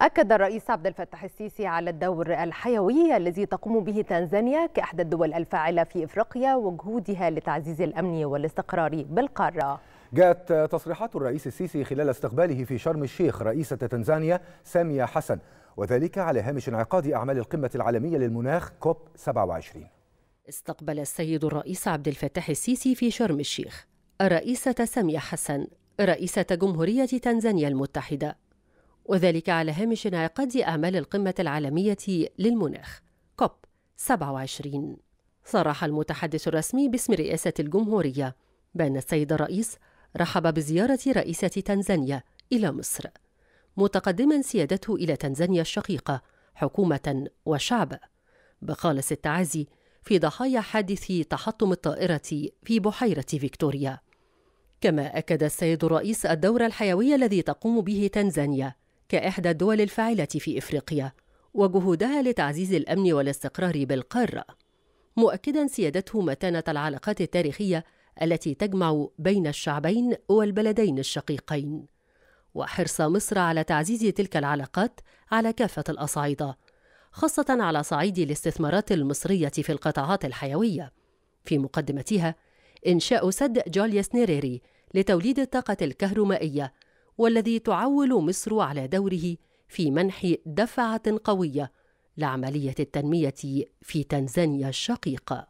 أكد الرئيس عبد الفتاح السيسي على الدور الحيوي الذي تقوم به تنزانيا كإحدى الدول الفاعلة في إفريقيا وجهودها لتعزيز الأمن والاستقرار بالقارة جاءت تصريحات الرئيس السيسي خلال استقباله في شرم الشيخ رئيسة تنزانيا سامية حسن وذلك على هامش انعقاد أعمال القمة العالمية للمناخ كوب 27 استقبل السيد الرئيس عبد الفتاح السيسي في شرم الشيخ الرئيسة سامية حسن رئيسة جمهورية تنزانيا المتحدة وذلك على هامش انعقاد أعمال القمة العالمية للمناخ كوب 27 صرح المتحدث الرسمي باسم رئاسة الجمهورية بأن السيد الرئيس رحب بزيارة رئيسة تنزانيا إلى مصر متقدما سيادته إلى تنزانيا الشقيقة حكومة وشعب بخالص التعازي في ضحايا حادث تحطم الطائرة في بحيرة فيكتوريا كما أكد السيد الرئيس الدور الحيوي الذي تقوم به تنزانيا كإحدى الدول الفاعلة في إفريقيا وجهودها لتعزيز الأمن والاستقرار بالقارة مؤكدا سيادته متانة العلاقات التاريخية التي تجمع بين الشعبين والبلدين الشقيقين وحرص مصر على تعزيز تلك العلاقات على كافة الأصعدة خاصة على صعيد الاستثمارات المصرية في القطاعات الحيوية في مقدمتها إنشاء سد جوليس نيريري لتوليد الطاقة الكهرومائية والذي تعول مصر على دوره في منح دفعة قوية لعملية التنمية في تنزانيا الشقيقة